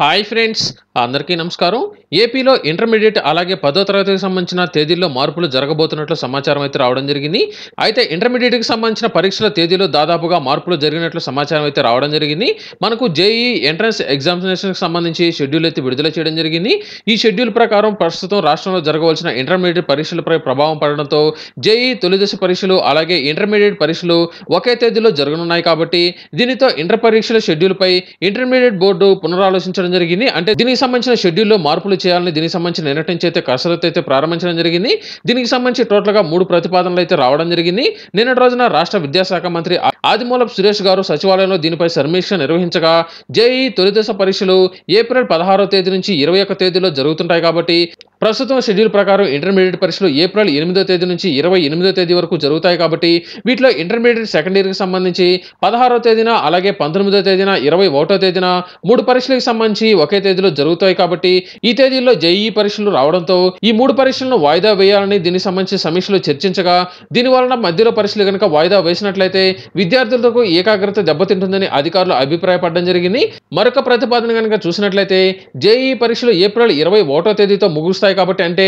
hi friends అందరికీ నమస్కారం ఏపీలో ఇంటర్మీడియట్ అలాగే పదో తరగతికి సంబంధించిన తేదీల్లో మార్పులు జరగబోతున్నట్లు సమాచారం అయితే రావడం జరిగింది అయితే ఇంటర్మీడియట్కి సంబంధించిన పరీక్షల తేదీలో దాదాపుగా మార్పులు జరిగినట్లు సమాచారం అయితే రావడం జరిగింది మనకు జేఈ ఎంట్రన్స్ ఎగ్జామినేషన్కి సంబంధించి షెడ్యూల్ అయితే విడుదల చేయడం జరిగింది ఈ షెడ్యూల్ ప్రకారం ప్రస్తుతం రాష్ట్రంలో జరగవలసిన ఇంటర్మీడియట్ పరీక్షలపై ప్రభావం పడడంతో జేఈ తొలిదశ పరీక్షలు అలాగే ఇంటర్మీడియట్ పరీక్షలు ఒకే తేదీలో జరగనున్నాయి కాబట్టి దీనితో ఇంటర్ పరీక్షల షెడ్యూల్పై ఇంటర్మీడియట్ బోర్డు పునరాలోచించడం చేయడం జరిగింది అంటే దీనికి సంబంధించిన షెడ్యూల్లో మార్పులు చేయాలని దీనికి సంబంధించిన నిన్నటి అయితే కసరత్తు అయితే ప్రారంభించడం జరిగింది దీనికి సంబంధించి టోటల్గా మూడు ప్రతిపాదనలు అయితే రావడం జరిగింది నిన్నటి రోజున రాష్ట్ర విద్యాశాఖ మంత్రి ఆదిమూలపు సురేష్ గారు సచివాలయంలో దీనిపై సమీక్ష నిర్వహించగా జేఈ తొలిదశ పరీక్షలు ఏప్రిల్ పదహారో తేదీ నుంచి ఇరవై ఒక్క తేదీలో జరుగుతుంటాయి కాబట్టి ప్రస్తుతం షెడ్యూల్ ప్రకారం ఇంటర్మీడియట్ పరీక్షలు ఏప్రిల్ ఎనిమిదో తేదీ నుంచి ఇరవై ఎనిమిదో తేదీ వరకు జరుగుతాయి కాబట్టి వీటిలో ఇంటర్మీడియట్ సెకండ్ ఇయర్కి సంబంధించి పదహారో తేదీన అలాగే పంతొమ్మిదో తేదీన ఇరవై ఒకటో తేదీన మూడు పరీక్షలకు సంబంధించి ఒకే తేదీలో జరుగుతాయి కాబట్టి ఈ తేదీల్లో జేఈ పరీక్షలు రావడంతో ఈ మూడు పరీక్షలను వాయిదా వేయాలని దీనికి సంబంధించి సమీక్షలు చర్చించగా దీని వలన మధ్యలో పరీక్షలు కనుక వాయిదా వేసినట్లయితే విద్యార్థులకు ఏకాగ్రత దెబ్బతింటుందని అధికారులు అభిప్రాయపడడం జరిగింది మరొక ప్రతిపాదన కనుక చూసినట్లయితే జేఈ పరీక్షలు ఏప్రిల్ ఇరవై ఒకటో తేదీతో ముగుస్తాయి కాబట్టి అంటే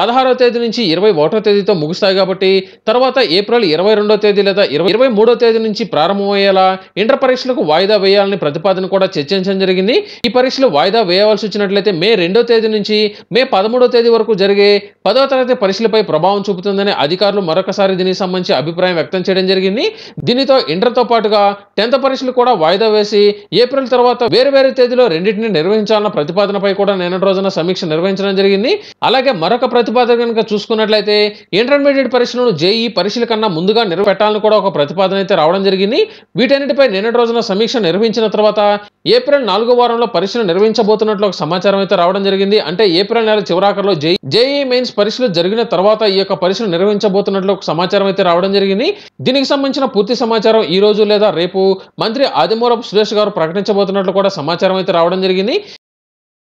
పదహారో తేదీ నుంచి ఇరవై ఒకటో తేదీతో ముగుస్తాయి కాబట్టి తర్వాత ఏప్రిల్ ఇరవై రెండో తేదీ లేదా ఇరవై ఇరవై మూడో తేదీ నుంచి ప్రారంభమయ్యేలా ఇంటర్ పరీక్షలకు వాయిదా వేయాలని ప్రతిపాదన కూడా చర్చించడం జరిగింది ఈ పరీక్షలు వాయిదా వేయవలసి వచ్చినట్లయితే మే రెండో తేదీ నుంచి మే పదమూడో తేదీ వరకు జరిగే పదో తరగతి పరీక్షలపై ప్రభావం చూపుతుందని అధికారులు మరొకసారి దీనికి సంబంధించి అభిప్రాయం వ్యక్తం చేయడం జరిగింది దీనితో ఇంటర్తో పాటుగా టెన్త్ పరీక్షలు కూడా వాయిదా వేసి ఏప్రిల్ తర్వాత వేరు వేరే తేదీలో రెండింటిని నిర్వహించాలన్న ప్రతిపాదనపై కూడా నిన్నటి రోజున సమీక్ష నిర్వహించడం జరిగింది అలాగే మరొక ప్రతిపాదన కనుక చూసుకున్నట్లయితే ఇంటర్మీడియట్ పరీక్షలను జేఈ పరీక్షల కన్నా ముందుగా నిలబెట్టాలని కూడా ఒక ప్రతిపాదన అయితే రావడం జరిగింది వీటన్నిటిపై నిన్నటి రోజున సమీక్ష నిర్వహించిన తర్వాత ఏప్రిల్ నాలుగో వారంలో పరీక్షలు నిర్వహించబోతున్నట్లు ఒక సమాచారం అయితే రావడం జరిగింది అంటే ఏప్రిల్ నెల చివరాకర్లో జే జేఈ మెయిన్స్ పరీక్షలు జరిగిన తర్వాత ఈ యొక్క పరీక్షలు నిర్వహించబోతున్నట్లు ఒక సమాచారం అయితే రావడం జరిగింది దీనికి సంబంధించిన పూర్తి సమాచారం ఈ రోజు లేదా రేపు మంత్రి ఆదిమూరపు సురేష్ గారు ప్రకటించబోతున్నట్లు కూడా సమాచారం అయితే రావడం జరిగింది